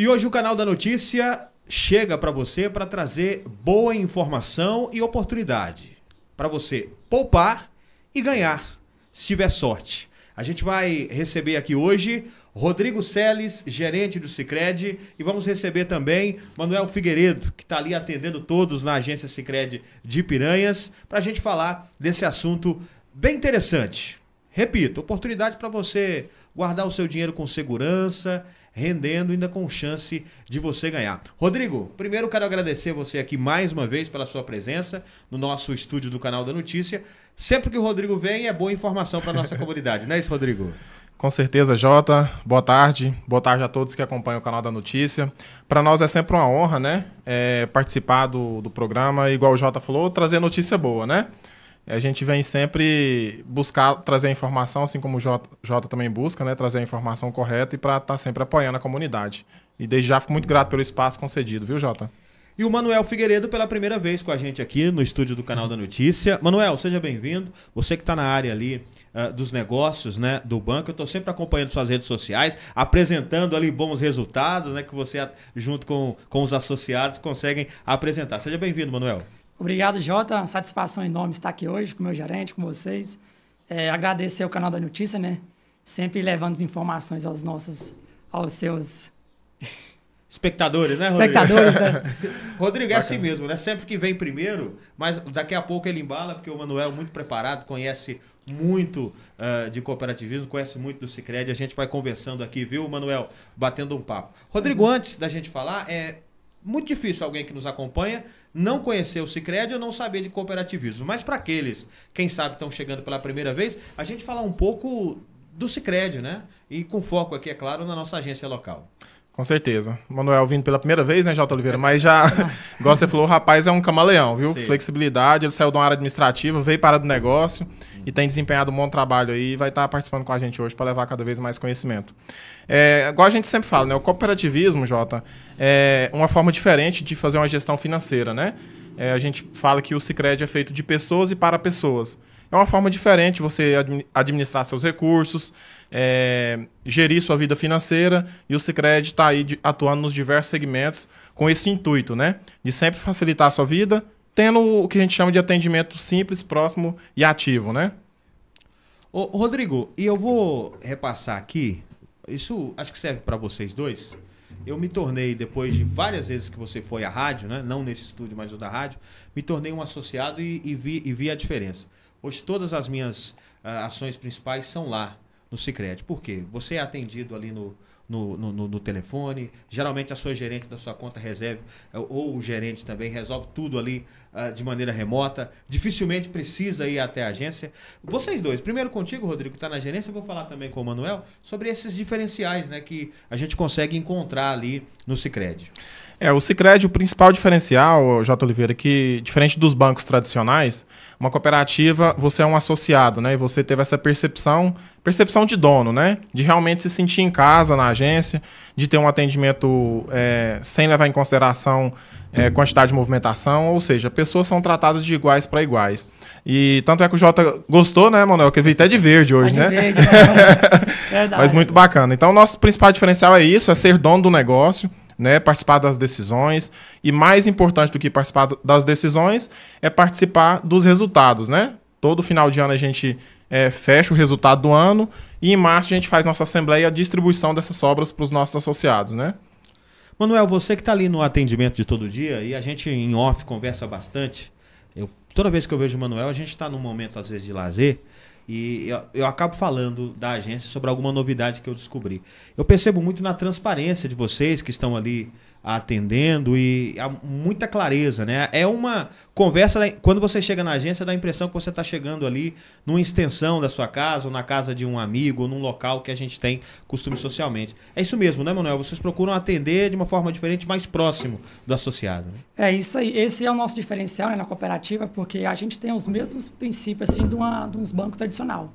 E hoje o canal da notícia chega para você para trazer boa informação e oportunidade para você poupar e ganhar, se tiver sorte. A gente vai receber aqui hoje Rodrigo Seles, gerente do Sicredi, e vamos receber também Manuel Figueiredo, que está ali atendendo todos na agência Sicredi de Piranhas, para a gente falar desse assunto bem interessante. Repito, oportunidade para você guardar o seu dinheiro com segurança, rendendo, ainda com chance de você ganhar. Rodrigo, primeiro quero agradecer você aqui mais uma vez pela sua presença no nosso estúdio do canal da Notícia. Sempre que o Rodrigo vem é boa informação para nossa comunidade, não é isso, Rodrigo? Com certeza, Jota. Boa tarde. Boa tarde a todos que acompanham o canal da Notícia. Para nós é sempre uma honra, né? É, participar do, do programa, igual o Jota falou, trazer notícia boa, né? A gente vem sempre buscar trazer a informação, assim como o Jota, também busca, né? Trazer a informação correta e para estar tá sempre apoiando a comunidade. E desde já fico muito grato pelo espaço concedido, viu, Jota? E o Manuel Figueiredo pela primeira vez com a gente aqui no estúdio do Canal da Notícia. Manuel, seja bem-vindo. Você que está na área ali uh, dos negócios né, do banco, eu estou sempre acompanhando suas redes sociais, apresentando ali bons resultados né, que você, junto com, com os associados, conseguem apresentar. Seja bem-vindo, Manuel. Obrigado, Jota. Satisfação enorme estar aqui hoje com o meu gerente, com vocês. É, agradecer o canal da notícia, né? Sempre levando as informações aos nossos, aos seus. Espectadores, né, Rodrigo? Espectadores, né? Rodrigo, é assim mesmo, né? Sempre que vem primeiro, mas daqui a pouco ele embala, porque o Manuel muito preparado, conhece muito uh, de cooperativismo, conhece muito do Cicred, a gente vai conversando aqui, viu, Manuel? Batendo um papo. Rodrigo, uhum. antes da gente falar, é, muito difícil alguém que nos acompanha não conhecer o Cicred ou não saber de cooperativismo. Mas para aqueles, quem sabe estão chegando pela primeira vez, a gente falar um pouco do Cicred, né? E com foco aqui, é claro, na nossa agência local. Com certeza. Manuel vindo pela primeira vez, né, Jota Oliveira? Mas já, igual você falou, o rapaz é um camaleão, viu? Sim. Flexibilidade, ele saiu da área administrativa, veio para do negócio e tem desempenhado um bom trabalho aí e vai estar tá participando com a gente hoje para levar cada vez mais conhecimento. É, igual a gente sempre fala, né? O cooperativismo, Jota, é uma forma diferente de fazer uma gestão financeira, né? É, a gente fala que o Sicredi é feito de pessoas e para pessoas é uma forma diferente você administrar seus recursos, é, gerir sua vida financeira e o Sicredi está aí de, atuando nos diversos segmentos com esse intuito, né? De sempre facilitar a sua vida, tendo o que a gente chama de atendimento simples, próximo e ativo, né? Ô, Rodrigo, e eu vou repassar aqui. Isso acho que serve para vocês dois. Eu me tornei, depois de várias vezes que você foi à rádio, né? não nesse estúdio, mas o da rádio, me tornei um associado e, e, vi, e vi a diferença. Hoje todas as minhas ah, ações principais são lá no Sicredi. Por quê? Você é atendido ali no, no, no, no, telefone. Geralmente a sua gerente da sua conta reserva, é, ou o gerente também, resolve tudo ali uh, de maneira remota. Dificilmente precisa ir até a agência. Vocês dois, primeiro contigo, Rodrigo, que está na gerência, vou falar também com o Manuel sobre esses diferenciais né, que a gente consegue encontrar ali no Sicredi. É, o Sicredi, o principal diferencial, J. Oliveira, que diferente dos bancos tradicionais, uma cooperativa, você é um associado, né? E você teve essa percepção, percepção de dono, né? De realmente se sentir em casa na agência, de ter um atendimento é, sem levar em consideração é, quantidade de movimentação, ou seja, pessoas são tratadas de iguais para iguais. E tanto é que o Jota gostou, né, Manuel? Que ele veio até de verde hoje, é de né? Verde, né? Mas muito bacana. Então, o nosso principal diferencial é isso: é ser dono do negócio né, participar das decisões e mais importante do que participar das decisões é participar dos resultados, né? Todo final de ano a gente é, fecha o resultado do ano e em março a gente faz nossa assembleia e a distribuição dessas obras para os nossos associados, né? Manuel, você que está ali no atendimento de todo dia e a gente em off conversa bastante. Eu, toda vez que eu vejo o Manuel, a gente está num momento às vezes de lazer e eu, eu, acabo falando da agência sobre alguma novidade que eu descobri. Eu percebo muito na transparência de vocês que estão ali atendendo e há muita clareza, né? É uma conversa, quando você chega na agência, dá a impressão que você está chegando ali numa extensão da sua casa, ou na casa de um amigo, ou num local que a gente tem costume socialmente. É isso mesmo, né, Manuel? Vocês procuram atender de uma forma diferente, mais próximo do associado. Né? É isso aí. Esse é o nosso diferencial né, na cooperativa, porque a gente tem os mesmos princípios assim de, uma, de uns bancos tradicional.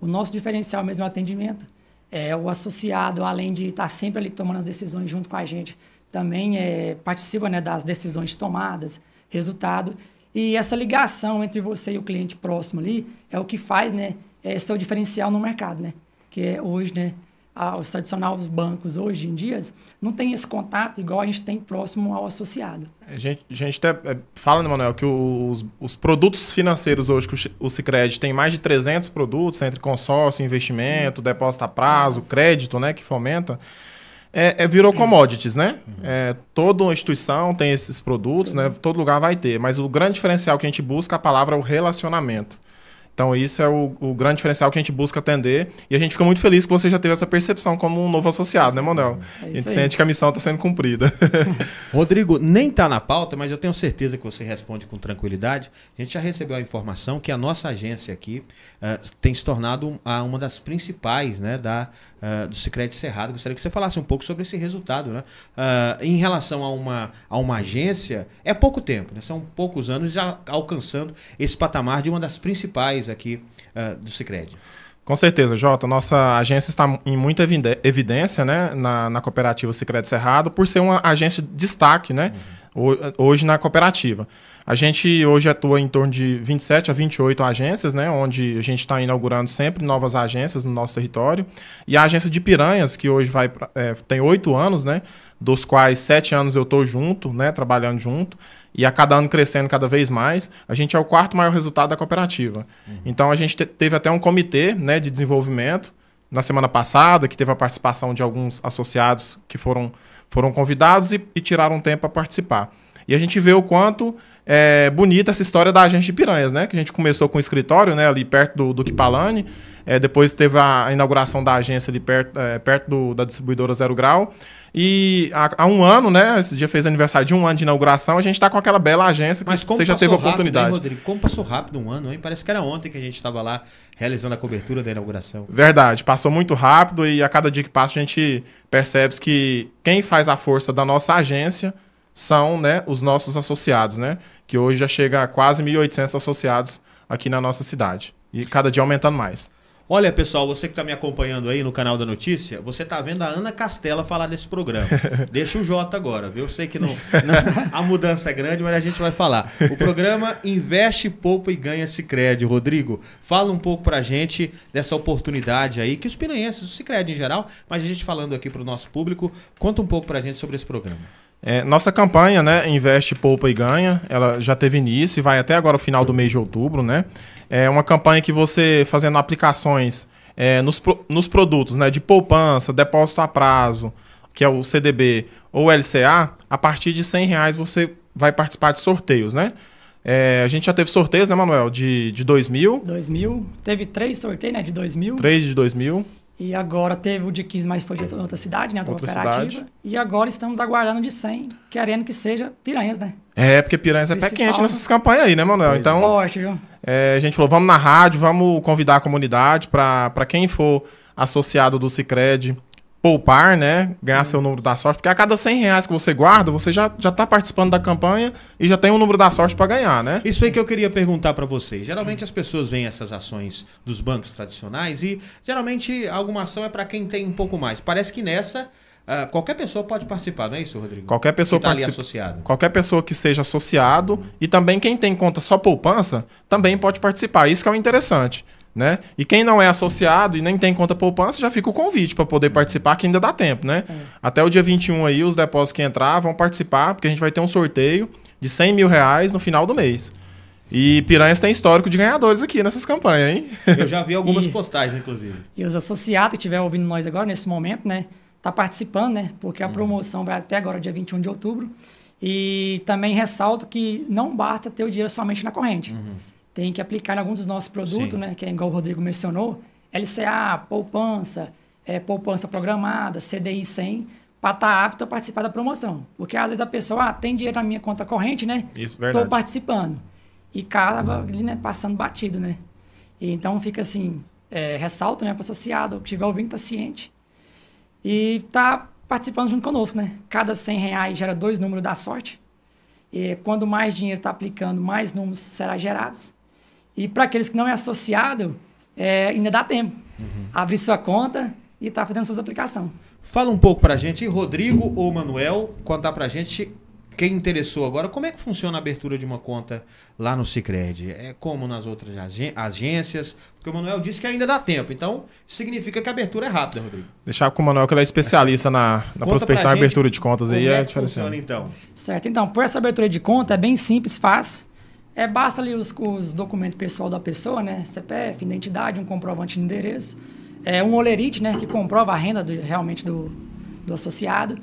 O nosso diferencial mesmo é o atendimento. É o associado, além de estar sempre ali tomando as decisões junto com a gente, também é, participa né, das decisões tomadas, resultado. E essa ligação entre você e o cliente próximo ali é o que faz né, esse é diferencial no mercado, né? Que é hoje, né? os tradicionais bancos hoje em dia não tem esse contato igual a gente tem próximo ao associado. A é, gente, a gente até tá, fala, né, Manuel, que os, os produtos financeiros hoje que o Sicredi tem mais de 300 produtos né, entre consórcio, investimento, depósito a prazo, Nossa. crédito, né, que fomenta. É, é, virou commodities, né? É, toda instituição tem esses produtos, né? Todo lugar vai ter. Mas o grande diferencial que a gente busca, a palavra é o relacionamento. Então, isso é o, o, grande diferencial que a gente busca atender. E a gente fica muito feliz que você já teve essa percepção como um novo associado, Sim, né, Manuel? É a gente sente que a missão está sendo cumprida. Rodrigo, nem está na pauta, mas eu tenho certeza que você responde com tranquilidade. A gente já recebeu a informação que a nossa agência aqui uh, tem se tornado uma das principais né, da, ah, do Secreto Cerrado. Gostaria que você falasse um pouco sobre esse resultado, né? Uh, em relação a uma, a uma agência, é pouco tempo, né? São poucos anos já alcançando esse patamar de uma das principais aqui uh, do Sicredi. Com certeza, Jota. Nossa agência está em muita evidência né, na, na cooperativa Secreto Cerrado, por ser uma agência de destaque né, uhum. hoje na cooperativa. A gente hoje atua em torno de 27 a 28 agências, né, onde a gente está inaugurando sempre novas agências no nosso território. E a agência de Piranhas, que hoje vai, é, tem oito anos, né, dos quais sete anos eu estou junto, né, trabalhando junto, e a cada ano crescendo cada vez mais, a gente é o quarto maior resultado da cooperativa. Uhum. Então a gente te teve até um comitê né, de desenvolvimento na semana passada, que teve a participação de alguns associados que foram, foram convidados e, e tiraram tempo para participar. E a gente vê o quanto é, bonita essa história da agência de piranhas, né? Que a gente começou com o escritório, né? Ali perto do, do Kipalani. É, depois teve a inauguração da agência ali perto, é, perto do, da distribuidora Zero Grau. E há, há, um ano, né? Esse dia fez aniversário de um ano de inauguração. A gente está com aquela bela agência que Mas você já teve a oportunidade. Rápido, Rodrigo? Como passou rápido um ano, hein? Parece que era ontem que a gente estava lá realizando a cobertura da inauguração. Verdade, passou muito rápido e a cada dia que passa a gente percebe que quem faz a força da nossa agência são né, os nossos associados, né? Que hoje já chega a quase 1.800 associados aqui na nossa cidade. E cada dia aumentando mais. Olha, pessoal, você que está me acompanhando aí no canal da notícia, você está vendo a Ana Castela falar nesse programa. Deixa o Jota agora, viu? Eu sei que não, não, a mudança é grande, mas a gente vai falar. O programa Investe Pouco e Ganha Sicredi. Rodrigo, fala um pouco para a gente dessa oportunidade aí que os piranhenses, o Sicredi em geral, mas a gente falando aqui para o nosso público, conta um pouco para a gente sobre esse programa. É, nossa campanha, né, Investe, Poupa e Ganha, ela já teve início e vai até agora o final do mês de outubro, né? É uma campanha que você fazendo aplicações é, nos, nos produtos, né, de poupança, depósito a prazo, que é o CDB ou LCA, a partir de 100 reais você vai participar de sorteios, né? É, a gente já teve sorteios, né, Manuel? De, de 2 mil. 2 mil. Teve três sorteios, né? De 2 mil. Três de 2 mil. E agora teve o de 15, mas foi de outra cidade, né? Outra, outra cooperativa. Cidade. E agora estamos aguardando de 100, querendo que seja Piranhas, né? É, porque Piranhas Principal. é pé quente nessas campanhas aí, né, Manuel? É. Então, Forte, viu? É, a gente falou, vamos na rádio, vamos convidar a comunidade para quem for associado do Cicred, poupar, né? Ganhar uhum. seu número da sorte, porque a cada 100 reais que você guarda, você já, já tá participando da campanha e já tem o um número da sorte para ganhar, né? Isso aí que eu queria perguntar para vocês. Geralmente as pessoas veem essas ações dos bancos tradicionais e geralmente alguma ação é para quem tem um pouco mais. Parece que nessa Uh, qualquer pessoa pode participar, não é isso, Rodrigo? Qualquer pessoa que tá participa. associado. Qualquer pessoa que seja associado e também quem tem conta só poupança também pode participar. Isso que é o interessante. Né? E quem não é associado e nem tem conta poupança, já fica o convite para poder participar, que ainda dá tempo, né? É. Até o dia 21 aí, os depósitos que entrar vão participar, porque a gente vai ter um sorteio de 100 mil reais no final do mês. E Piranhas tem histórico de ganhadores aqui nessas campanhas, hein? Eu já vi algumas e, postagens, inclusive. E os associados que estiver ouvindo nós agora, nesse momento, né? Tá participando, né? Porque a uhum. promoção vai até agora, dia 21 de outubro. E também ressalto que não basta ter o dinheiro somente na corrente. Uhum tem que aplicar em algum dos nossos produtos, Sim. né? Que é igual o Rodrigo mencionou, LCA, poupança, é, poupança programada, CDI 100, para estar tá apto a participar da promoção. Porque às vezes a pessoa ah, tem dinheiro na minha conta corrente, né? Isso, verdade. Estou participando. E acaba uhum. ali, né, passando batido, né? E, então fica assim, é, ressalto, né, para o associado, que estiver ouvindo, está ciente. E está participando junto conosco, né? Cada 100 reais gera dois números da sorte. E quando mais dinheiro está aplicando, mais números serão gerados. E para aqueles que não é associado, é, ainda dá tempo. Uhum. Abrir sua conta e estar tá fazendo suas aplicações. Fala um pouco para a gente, Rodrigo ou Manuel, contar para a gente quem interessou agora, como é que funciona a abertura de uma conta lá no Cicred? É como nas outras agências? Porque o Manuel disse que ainda dá tempo, então significa que a abertura é rápida, Rodrigo. Deixar com o Manuel que ele é especialista na, na prospectar abertura de contas aí, é, é Funciona, então. Certo, então, por essa abertura de conta é bem simples, fácil. É, basta ali os, os documentos pessoal da pessoa, né? CPF, identidade, um comprovante de endereço. É, um olerite, né? Que comprova a renda realmente do, do associado.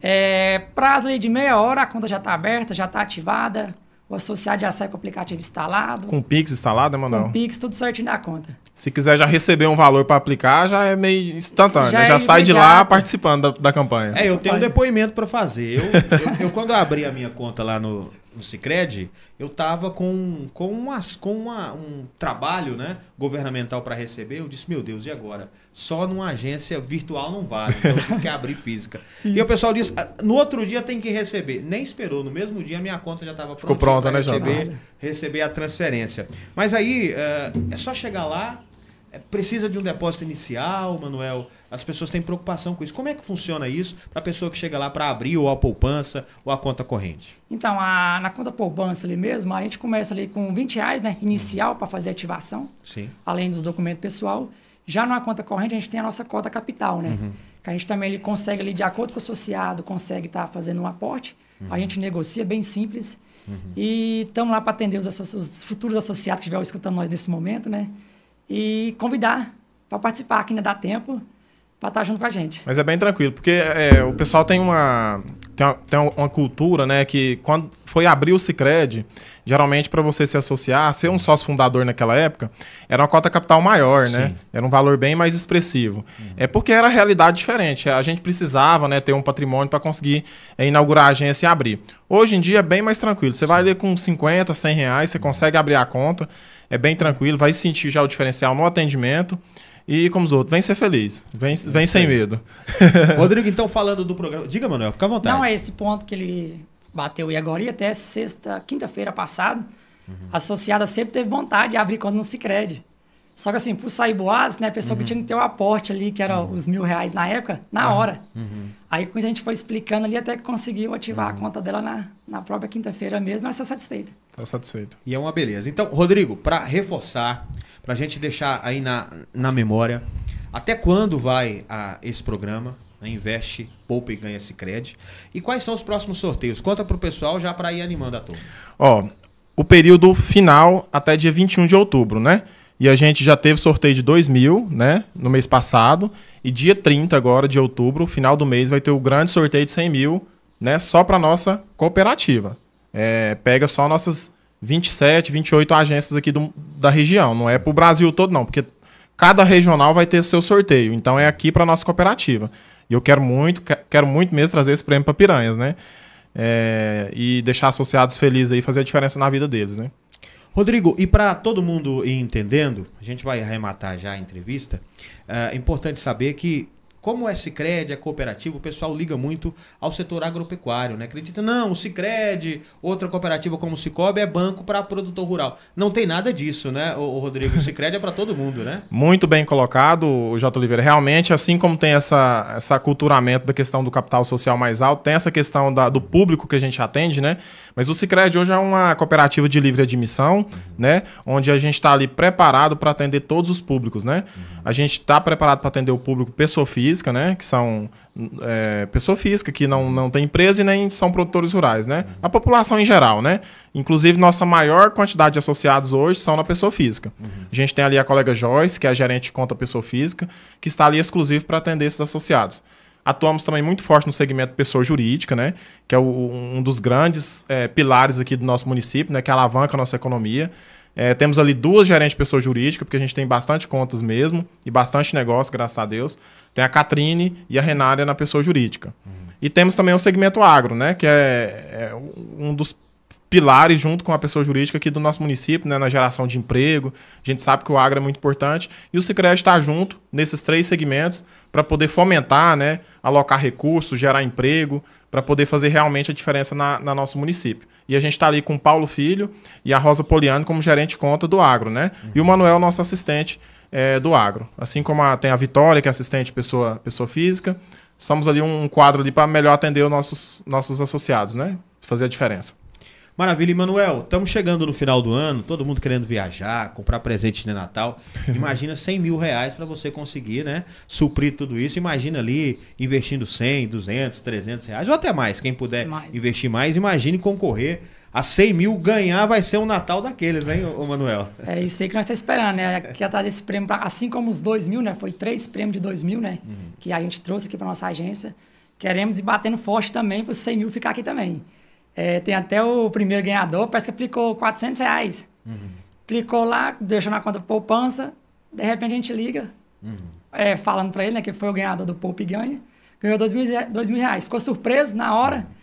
É, prazo ali de meia hora, a conta já está aberta, já está ativada. O associado já sai com o aplicativo instalado. Com o Pix instalado, Emanuel? Né, com o Pix, tudo certinho na conta. Se quiser já receber um valor para aplicar, já é meio instantâneo. Já, né? já é sai imediato. de lá participando da, da campanha. É, eu tenho um depoimento para fazer. Eu, eu, eu, quando abri a minha conta lá no, no Cicred, eu tava com com umas com uma, um trabalho, né, governamental para receber, eu disse: "Meu Deus, e agora? Só numa agência virtual não vale, então eu tive que abrir física". e o pessoal disse: ah, "No outro dia tem que receber". Nem esperou, no mesmo dia minha conta já estava pronta, pronta né, receber, receber a transferência. Mas aí eh, é só chegar lá, é, precisa de um depósito inicial, Manuel? As pessoas têm preocupação com isso. Como é que funciona isso para a pessoa que chega lá para abrir ou a poupança ou a conta corrente? Então, a, na conta poupança ali mesmo, a gente começa ali com 20 reais, né? Inicial para fazer ativação. Sim. Além dos documentos pessoal. Já na conta corrente, a gente tem a nossa cota capital, né? Uhum. Que a gente também ele consegue, ali, de acordo com o associado, consegue estar tá fazendo um aporte. Uhum. A gente negocia, bem simples. Uhum. E estamos lá para atender os, os, futuros associados que estiver escutando nós nesse momento, né? e convidar para participar, que ainda dá tempo, para estar tá junto com a gente. Mas é bem tranquilo, porque é, o pessoal tem uma, tem, uma, tem uma cultura, né, que quando foi abrir o Sicredi, geralmente para você se associar, ser um sócio fundador naquela época, era uma cota capital maior, né? Era um valor bem mais expressivo. Uhum. É porque era realidade diferente. A gente precisava, né, ter um patrimônio para conseguir é, inaugurar a agência e abrir. Hoje em dia é bem mais tranquilo. Você Sim. vai ali com 50, 100 reais, você uhum. consegue abrir a conta, é bem tranquilo, vai sentir já o diferencial no atendimento e como os outros, vem ser feliz, vem, é, vem sem é. medo. Rodrigo, então falando do programa, diga Manuel, fica à vontade. Não é esse ponto que ele bateu e agora e até sexta, quinta-feira passada, uhum. a associada sempre teve vontade de abrir quando não se crede. Só que assim, por sair boas, né, a pessoa uhum. que tinha que ter o um aporte ali, que era uhum. os mil reais na época, na uhum. hora. Uhum. Aí quando a gente foi explicando ali, até que conseguiu ativar a uhum. conta dela na, na própria quinta-feira mesmo, ela saiu satisfeita. Está satisfeito. E é uma beleza. Então, Rodrigo, para reforçar, para a gente deixar aí na, na memória. Até quando vai a, ah, esse programa? a né? Investe, poupa e ganha Cicred. E quais são os próximos sorteios? Conta para o pessoal já para ir animando a turma. Ó, o período final até dia 21 de outubro, né? E a gente já teve sorteio de 2 mil, né? No mês passado. E dia 30 agora de outubro, final do mês, vai ter o grande sorteio de 100 mil, né? Só para nossa cooperativa. É, pega só nossas 27, 28 agências aqui do, da região. Não é para o Brasil todo, não, porque cada regional vai ter seu sorteio. Então é aqui para nossa cooperativa. E eu quero muito, quero muito mesmo trazer esse prêmio para Piranhas, né? É, e deixar associados felizes aí, fazer a diferença na vida deles, né? Rodrigo, e para todo mundo ir entendendo, a gente vai arrematar já a entrevista. É importante saber que como é Sicredi, é cooperativa, o pessoal liga muito ao setor agropecuário, né? Acredita, não, o Sicredi, outra cooperativa como o Cicobi é banco para produtor rural. Não tem nada disso, né, o Rodrigo? O Sicredi é para todo mundo, né? Muito bem colocado, J. Oliveira. Realmente, assim como tem essa, essa aculturamento da questão do capital social mais alto, tem essa questão da, do público que a gente atende, né? Mas o Sicredi hoje é uma cooperativa de livre admissão, uhum. né? Onde a gente está ali preparado para atender todos os públicos, né? Uhum. A gente está preparado para atender o público pessoa física, física, né? Que são é, pessoa física, que não, não tem empresa e nem são produtores rurais, né? A população em geral, né? Inclusive, nossa maior quantidade de associados hoje são na pessoa física. Uhum. A gente tem ali a colega Joyce, que é a gerente de conta pessoa física, que está ali exclusivo para atender esses associados. Atuamos também muito forte no segmento pessoa jurídica, né? Que é o, um dos grandes é, pilares aqui do nosso município, né? Que alavanca a nossa economia. É, temos ali duas gerentes de pessoa jurídica, porque a gente tem bastante contas mesmo e bastante negócio, graças a Deus. Tem a Catrine e a Renária na pessoa jurídica. Uhum. E temos também o segmento agro, né? Que é, é um dos pilares junto com a pessoa jurídica aqui do nosso município, né, na geração de emprego. A gente sabe que o agro é muito importante e o Cicred está junto nesses três segmentos para poder fomentar, né, alocar recursos, gerar emprego, para poder fazer realmente a diferença na, na nosso município. E a gente está ali com o Paulo Filho e a Rosa Poliano como gerente de conta do agro, né? Uhum. E o Manuel, nosso assistente é, do agro. Assim como a, tem a Vitória, que é assistente pessoa, pessoa física, somos ali um quadro ali para melhor atender os nossos, nossos associados, né? Fazer a diferença. Maravilha, Emanuel. Estamos chegando no final do ano, todo mundo querendo viajar, comprar presente de Natal. Imagina 100 mil reais para você conseguir, né? Suprir tudo isso. Imagina ali investindo 100, 200, 300 reais ou até mais. Quem puder mais. investir mais, imagine concorrer a 100 mil. Ganhar vai ser um Natal daqueles, hein, Emanuel? Manuel? É isso aí que nós estamos tá esperando, né? Aqui atrás desse prêmio, assim como os 2 mil, né? Foi três prêmios de 2 mil, né? Uhum. Que a gente trouxe aqui para nossa agência. Queremos ir batendo forte também para os 100 mil ficar aqui também. É, tem até o primeiro ganhador, parece que aplicou 400 reais. Uhum. Aplicou lá, deixou na conta poupança, de repente a gente liga, uhum. é, falando para ele né, que foi o ganhador do e Ganha, ganhou dois mil, dois mil reais. Ficou surpreso na hora, uhum.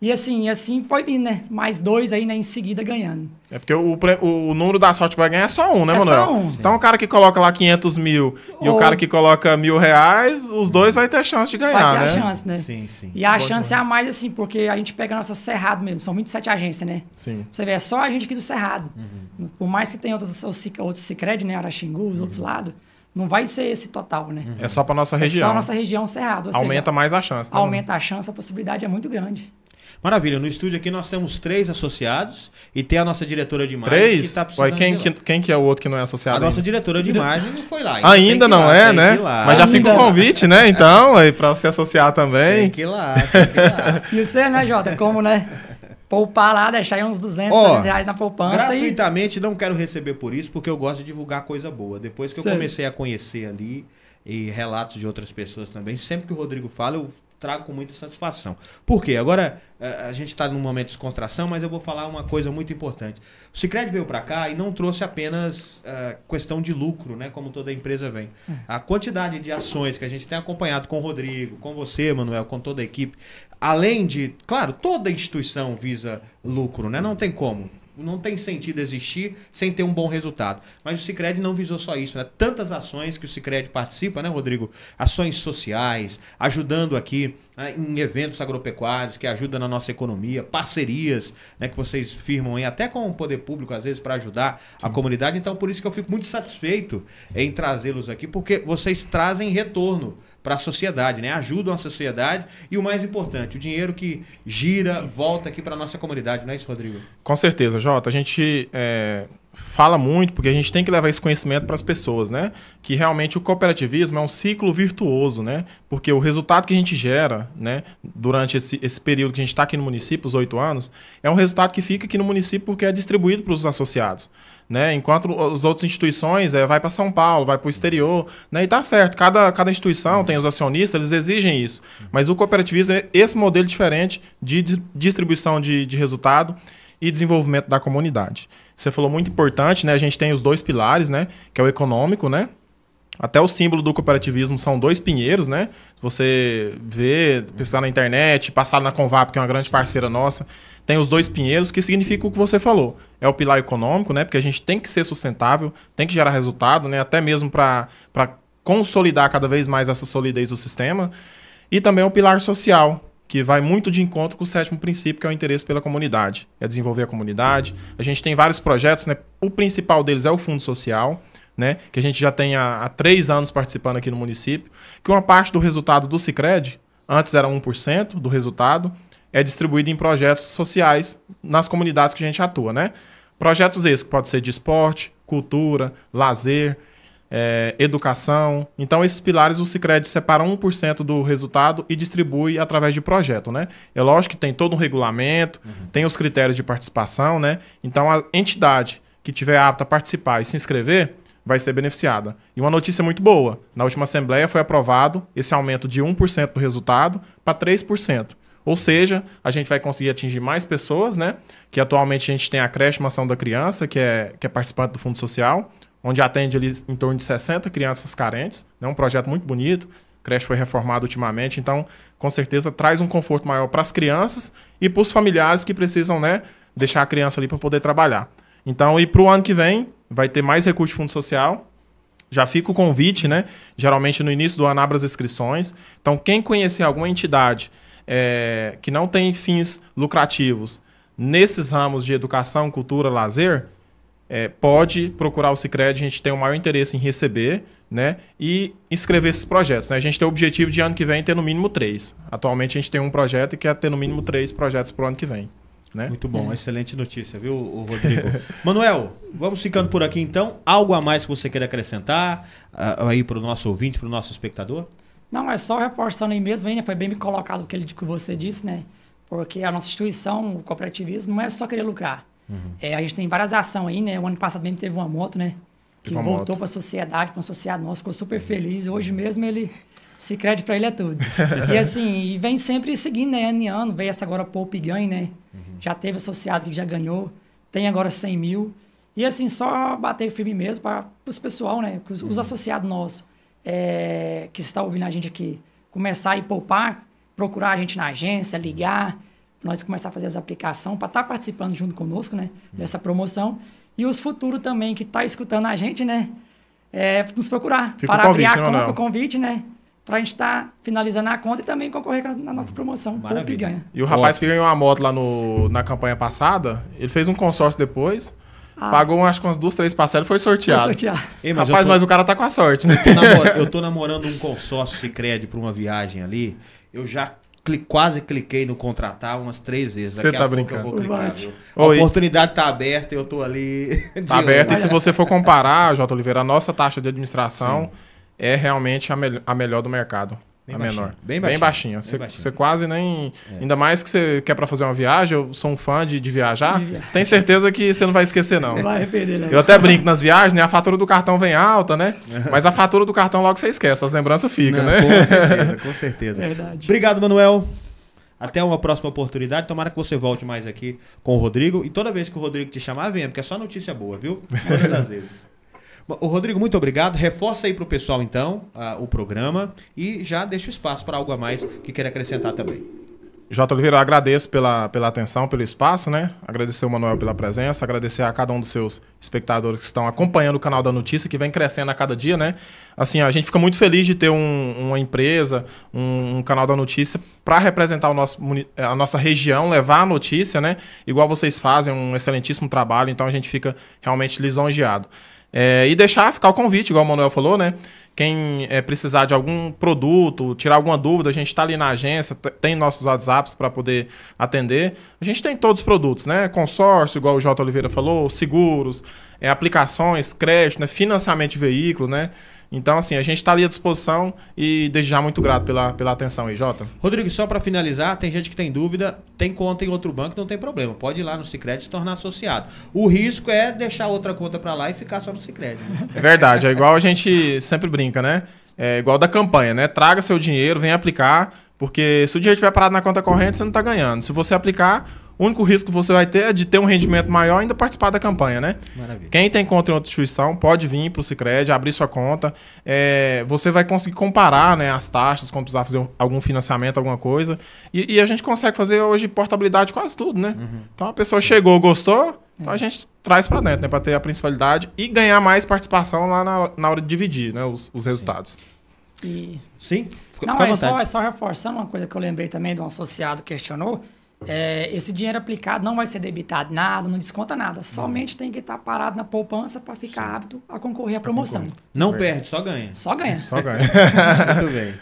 E assim, assim foi vindo, né? Mais dois aí, né? Em seguida ganhando. É porque o, o, o número da sorte vai ganhar é só um, né, é Só um. Então Sim. o cara que coloca lá 500 mil e o cara que coloca mil reais, os dois vai ter chance de ganhar, vai ter né? a chance, né? Sim, sim. E a Boa chance demais. é a mais, assim, porque a gente pega a nossa Cerrado mesmo. São 27 agências, né? Sim. Você vê, é só a gente aqui do Cerrado. Uhum. Por mais que tenha outros, outros Cicred, né? Araxingu, os uhum. outros lados. Não vai ser esse total, né? Uhum. É só para nossa região. É só a nossa região Cerrado. Aumenta seja, mais a chance. Tá Aumenta a chance, a possibilidade é muito grande. Maravilha, no estúdio aqui nós temos três associados e tem a nossa diretora de imagem três? que está precisando. Ué, quem, que, quem que é o outro que não é associado? A ainda? nossa diretora de imagem não foi lá. Então ainda não lá, é, né? Mas já ainda fica o convite, lá. né? Então, aí para se associar também. Tem que ir lá, tem que ir lá. e você, né, Jota? Como, né? poupar lá, deixar aí uns 200, oh, reais na poupança. Gratuitamente, e... não quero receber por isso, porque eu gosto de divulgar coisa boa. Depois que eu comecei a conhecer ali, e relatos de outras pessoas também, sempre que o Rodrigo fala, eu trago com muita satisfação. Por quê? Agora eh, a gente está num momento de descontração, mas eu vou falar uma coisa muito importante. O Sicredi veio para cá e não trouxe apenas uh, questão de lucro, né? Como toda empresa vem. É. A quantidade de ações que a gente tem acompanhado com o Rodrigo, com você, Manuel, com toda a equipe, além de, claro, toda instituição visa lucro, né? Não tem como não tem sentido existir sem ter um bom resultado. Mas o Cicred não visou só isso, né? Tantas ações que o Cicred participa, né, Rodrigo? Ações sociais, ajudando aqui né, em eventos agropecuários que ajudam na nossa economia, parcerias né, que vocês firmam aí, até com o poder público, às vezes, para ajudar Sim. a comunidade. Então, por isso que eu fico muito satisfeito em trazê-los aqui, porque vocês trazem retorno para a sociedade, né? Ajudam a sociedade e o mais importante, o dinheiro que gira volta aqui para nossa comunidade, não é isso, Rodrigo? Com certeza, Jota. A gente é, fala muito, porque a gente tem que levar esse conhecimento para as pessoas, né? Que realmente o cooperativismo é um ciclo virtuoso, né? Porque o resultado que a gente gera, né, durante esse, esse período que a gente está aqui no município, os oito anos, é um resultado que fica aqui no município porque é distribuído para os associados. Né? Enquanto as outras instituições é, vai para São Paulo, vai para o exterior, né? E tá certo, cada, cada instituição tem os acionistas, eles exigem isso. Mas o cooperativismo é esse modelo diferente de distribuição de, de resultado e desenvolvimento da comunidade. Você falou muito importante, né? A gente tem os dois pilares, né? Que é o econômico, né? Até o símbolo do cooperativismo são dois pinheiros, né? Você vê, pesquisar na internet, passar na Convap, que é uma grande parceira nossa, tem os dois pinheiros, que significa o que você falou. É o pilar econômico, né? Porque a gente tem que ser sustentável, tem que gerar resultado, né? Até mesmo para consolidar cada vez mais essa solidez do sistema. E também o pilar social, que vai muito de encontro com o sétimo princípio, que é o interesse pela comunidade, é desenvolver a comunidade. A gente tem vários projetos, né? O principal deles é o Fundo Social, né? Que a gente já tem há, há três anos participando aqui no município, que uma parte do resultado do Cicred, antes era 1% do resultado, é distribuído em projetos sociais nas comunidades que a gente atua, né? Projetos esses que podem ser de esporte, cultura, lazer, é, educação. Então, esses pilares o Cicred separa 1% do resultado e distribui através de projeto, né? É lógico que tem todo um regulamento, uhum. tem os critérios de participação, né? Então, a entidade que tiver apta a participar e se inscrever vai ser beneficiada. E uma notícia muito boa, na última Assembleia foi aprovado esse aumento de 1% do resultado para 3%. Ou seja, a gente vai conseguir atingir mais pessoas, né? Que atualmente a gente tem a creche ação da Criança, que é, que é participante do Fundo Social, onde atende ali em torno de 60 crianças carentes. É né? um projeto muito bonito. O creche foi reformado ultimamente, então com certeza traz um conforto maior para as crianças e para os familiares que precisam, né, deixar a criança ali para poder trabalhar. Então, e para o ano que vem vai ter mais recurso de fundo social. Já fica o convite, né? Geralmente no início do ano abre as inscrições. Então, quem conhecer alguma entidade é, que não tem fins lucrativos nesses ramos de educação, cultura, lazer, é, pode procurar o Cicred, a gente tem o maior interesse em receber né, e inscrever esses projetos. Né? A gente tem o objetivo de ano que vem ter no mínimo três. Atualmente a gente tem um projeto e quer ter no mínimo três projetos para o ano que vem. Né? Muito bom, é. excelente notícia, viu, Rodrigo? Manuel, vamos ficando por aqui então. Algo a mais que você queira acrescentar uh, aí para o nosso ouvinte, para o nosso espectador? Não, é só reforçando aí mesmo, aí, né, foi bem colocado o que você disse, né? Porque a nossa instituição, o cooperativismo, não é só querer lucrar Uhum. É, a gente tem várias ações aí, né? O ano passado mesmo teve uma moto, né? Que voltou para a sociedade, para um associado nosso, ficou super uhum. feliz. Hoje uhum. mesmo ele se crede para ele é tudo. e assim, e vem sempre seguindo, né? Ano em ano, veio essa agora Poupe Ganho, né? Uhum. Já teve associado que já ganhou, tem agora 100 mil. E assim, só bater firme mesmo para os pessoal, né? Os, uhum. os associados nossos é, que está ouvindo a gente aqui começar a poupar, procurar a gente na agência, ligar nós começar a fazer as aplicações para estar tá participando junto conosco, né? Uhum. Dessa promoção. E os futuros também que tá escutando a gente, né? É, nos procurar. Fica para convite, abrir a né, conta, o convite, né? para a gente estar tá finalizando a conta e também concorrer na nossa promoção. Maravilha. Ganha. E o rapaz que ganhou a moto lá no, na campanha passada, ele fez um consórcio depois. Ah. Pagou, acho que umas duas, três parcelas e foi sorteado. Foi sorteado. Ei, mas Rapaz, tô... mas o cara tá com a sorte, né? Eu tô, namor... eu tô namorando um consórcio Sicredi pra uma viagem ali. Eu já quase cliquei no contratar umas três vezes. Você tá brincando. Clicar, a oportunidade tá aberta e eu tô ali. Tá aberta. E se você for comparar, Jota Oliveira, a nossa taxa de administração Sim. é realmente a, me a melhor do mercado a baixinho. menor. Bem baixinho. Bem baixinho. Você, Bem baixinho. você quase nem. É. Ainda mais que você quer para fazer uma viagem, eu sou um fã de, de viajar. Tem certeza que você não vai esquecer, não. Vai arrepender, né? Eu até brinco nas viagens, né? A fatura do cartão vem alta, né? Mas a fatura do cartão logo você esquece, as lembranças ficam, né? Com certeza, com certeza. Verdade. Obrigado, Manuel. Até uma próxima oportunidade. Tomara que você volte mais aqui com o Rodrigo. E toda vez que o Rodrigo te chamar, venha, porque é só notícia boa, viu? Todas as vezes. O Rodrigo, muito obrigado. Reforça aí para o pessoal, então, o programa e já deixa o espaço para algo a mais que queira acrescentar também. J. Oliveira, agradeço pela, pela atenção, pelo espaço, né? Agradecer o Manuel pela presença, agradecer a cada um dos seus espectadores que estão acompanhando o canal da notícia, que vem crescendo a cada dia, né? Assim, a gente fica muito feliz de ter um, uma empresa, um, um, canal da notícia para representar o nosso, a nossa região, levar a notícia, né? Igual vocês fazem, um excelentíssimo trabalho, então a gente fica realmente lisonjeado. É, e deixar ficar o convite, igual o Manuel falou, né? Quem é, precisar de algum produto, tirar alguma dúvida, a gente está ali na agência, tem nossos WhatsApps para poder atender. A gente tem todos os produtos, né? Consórcio, igual o J. Oliveira falou, seguros, é, aplicações, crédito, né? financiamento de veículo, né? Então, assim, a gente está ali à disposição e desde já muito grato pela, pela atenção aí, Jota. Rodrigo, só para finalizar, tem gente que tem dúvida, tem conta em outro banco, não tem problema. Pode ir lá no Cicred e se tornar associado. O risco é deixar outra conta para lá e ficar só no Cicred. Né? É verdade, é igual a gente sempre brinca, né? É igual da campanha, né? Traga seu dinheiro, vem aplicar, porque se o dinheiro estiver parado na conta corrente, você não está ganhando. Se você aplicar, o único risco que você vai ter é de ter um rendimento maior e ainda participar da campanha, né? Maravilha. Quem tem conta em outra instituição pode vir para o Cicred, abrir sua conta. É, você vai conseguir comparar né, as taxas, quando precisar fazer algum financiamento, alguma coisa. E, e a gente consegue fazer hoje portabilidade quase tudo, né? Uhum. Então a pessoa Sim. chegou, gostou, então a é. gente traz para dentro, né? Para ter a principalidade e ganhar mais participação lá na, na hora de dividir né, os, os resultados. Sim. E... Sim? Fica, Não, fica é, só, é só reforçando uma coisa que eu lembrei também de um associado que questionou é, esse dinheiro aplicado não vai ser debitado nada, não desconta nada. Uhum. Somente uhum. tem que estar tá parado na poupança para ficar Sim. apto a concorrer à promoção. Não é. perde, só ganha. Só ganha. Só ganha. Muito bem.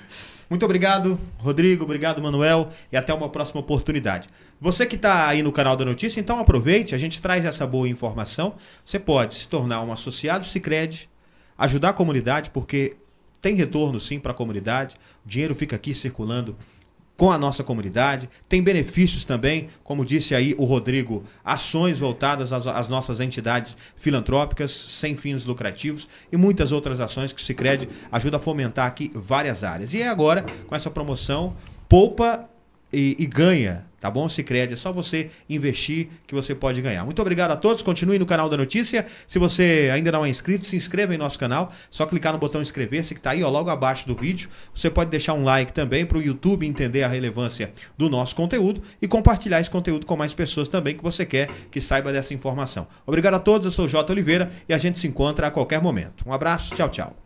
Muito obrigado, Rodrigo, obrigado, Manuel, e até uma próxima oportunidade. Você que está aí no canal da notícia, então aproveite, a gente traz essa boa informação. Você pode se tornar um associado Cicred, ajudar a comunidade, porque tem retorno sim para a comunidade, o dinheiro fica aqui circulando com a nossa comunidade. Tem benefícios também, como disse aí o Rodrigo, ações voltadas às, às nossas entidades filantrópicas, sem fins lucrativos e muitas outras ações que o Cicred ajuda a fomentar aqui várias áreas. E é agora, com essa promoção, poupa e, e ganha, tá bom? Sicredi é só você investir que você pode ganhar. Muito obrigado a todos, continue no canal da notícia. Se você ainda não é inscrito, se inscreva em nosso canal. Só clicar no botão inscrever-se que tá aí, ó, logo abaixo do vídeo. Você pode deixar um like também para o YouTube entender a relevância do nosso conteúdo e compartilhar esse conteúdo com mais pessoas também que você quer que saiba dessa informação. Obrigado a todos, eu sou Jota Oliveira e a gente se encontra a qualquer momento. Um abraço, tchau, tchau.